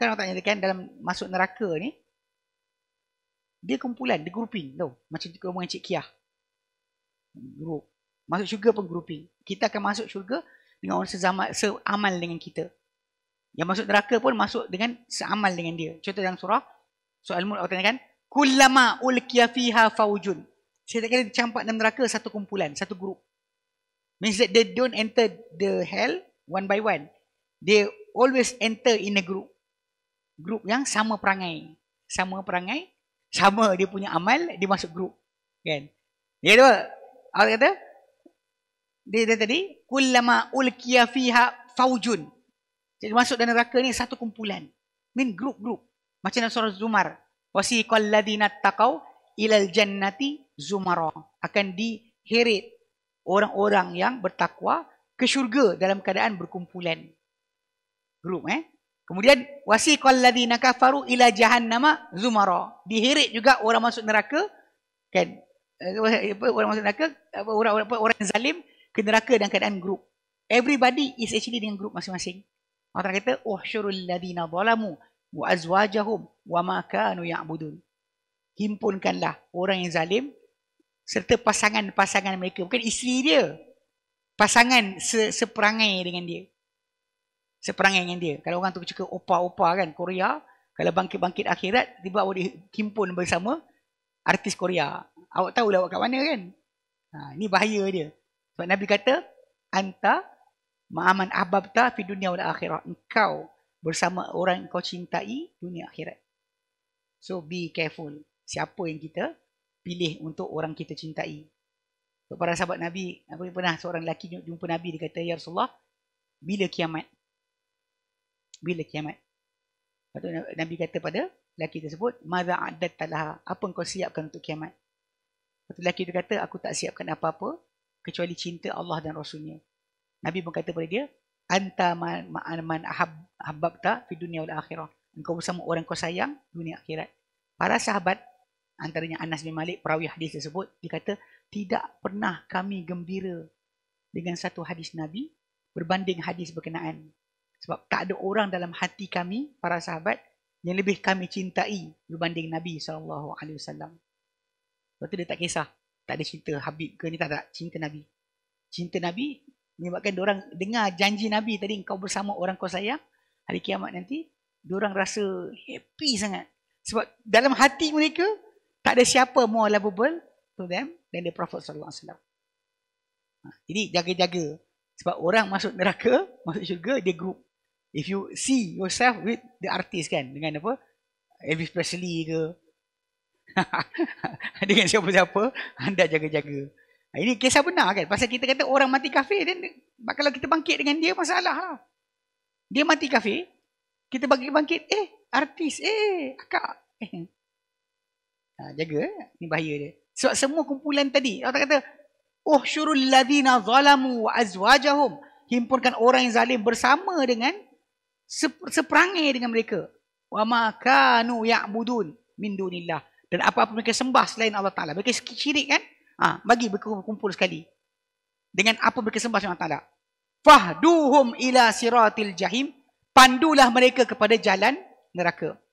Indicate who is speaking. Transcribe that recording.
Speaker 1: Kan orang tanya kan dalam masuk neraka ni dia kumpulan, dia grouping tau. Macam kita dengan Cik Kiah. Group. Masuk syurga pun grouping. Kita akan masuk syurga dengan orang sezama, seamal dengan kita. Yang masuk neraka pun masuk dengan seamal dengan dia. Contoh dalam surah, soal mulut orang tanya kan, Kullama ulkiya fiha faujun. Saya tak campak dalam neraka satu kumpulan, satu grup. Means that they don't enter the hell one by one. They always enter in a group grup yang sama perangai. Sama perangai, sama dia punya amal, dia masuk grup. Kan? Ya tu. Allah kata dia, dia tadi kullama ulqiya fiha faujun. Jadi masuk dalam neraka ni satu kumpulan. Min grup-grup. Macam dalam surah Zumar, wasiqal ladina taqau ilal jannati zumara. Akan diheret orang-orang yang bertakwa ke syurga dalam keadaan berkumpulan. Grup eh. Kemudian wasiqal ladzina kafaru ila nama zumara. Dihirit juga orang masuk neraka kan eh, orang masuk neraka orang orang orang yang zalim ke neraka dalam keadaan grup. Everybody is actually dengan grup masing-masing. Allah Taala kata uhsyurul oh, ladzina zalamu wa azwajahum wa nu yang ya'budun. Himpunkanlah orang yang zalim serta pasangan-pasangan mereka bukan isteri dia. Pasangan se seperangai dengan dia seperangai dengan dia. Kalau orang tu cakap opa-opa kan Korea, kalau bangkit-bangkit akhirat, tiba awak dikimpun bersama artis Korea. Awak tahu lah awak kat mana kan? Ha, ini bahaya dia. Sebab Nabi kata, Anta ma'aman ababta fi dunia wal akhirat. Engkau bersama orang yang kau cintai dunia akhirat. So be careful. Siapa yang kita pilih untuk orang kita cintai. So, para sahabat Nabi, apa pernah seorang lelaki jumpa Nabi, dia kata, Ya Rasulullah, bila kiamat? bila kiamat. Lepas tu Nabi kata pada lelaki tersebut, Mada adat talaha, apa kau siapkan untuk kiamat? Lepas tu lelaki tu kata, aku tak siapkan apa-apa, kecuali cinta Allah dan Rasulnya. Nabi pun kata pada dia, Anta man, man, man ahab, ahabbabta fi dunia wal akhirah. Engkau bersama orang kau sayang, dunia akhirat. Para sahabat, antaranya Anas bin Malik, perawi hadis tersebut, dia kata, tidak pernah kami gembira dengan satu hadis Nabi berbanding hadis berkenaan sebab tak ada orang dalam hati kami, para sahabat, yang lebih kami cintai berbanding Nabi SAW. Sebab itu dia tak kisah. Tak ada cinta Habib ke ni, tak ada. Cinta Nabi. Cinta Nabi menyebabkan orang dengar janji Nabi tadi, kau bersama orang kau sayang, hari kiamat nanti, orang rasa happy sangat. Sebab dalam hati mereka, tak ada siapa more lovable to them than the Prophet SAW. Ha, jadi jaga-jaga. Sebab orang masuk neraka, masuk syurga, dia group. If you see yourself with the artist kan dengan apa Elvis Presley ke dengan siapa-siapa anda jaga-jaga. Ha, ini kisah benar kan? Pasal kita kata orang mati kafir dan kalau kita bangkit dengan dia masalah lah. Dia mati kafe, kita bagi bangkit, eh artis, eh akak. ha, jaga eh? ni bahaya dia. Sebab semua kumpulan tadi, orang tak kata, Oh syurul ladina zalamu wa azwajahum. Himpunkan orang yang zalim bersama dengan seperangai dengan mereka. Wa ma kanu ya'budun min dunillah. Dan apa-apa mereka sembah selain Allah Ta'ala. Mereka syirik kan? Ha, bagi berkumpul sekali. Dengan apa mereka sembah selain Allah Ta'ala. Fahduhum ila siratil jahim. Pandulah mereka kepada jalan neraka.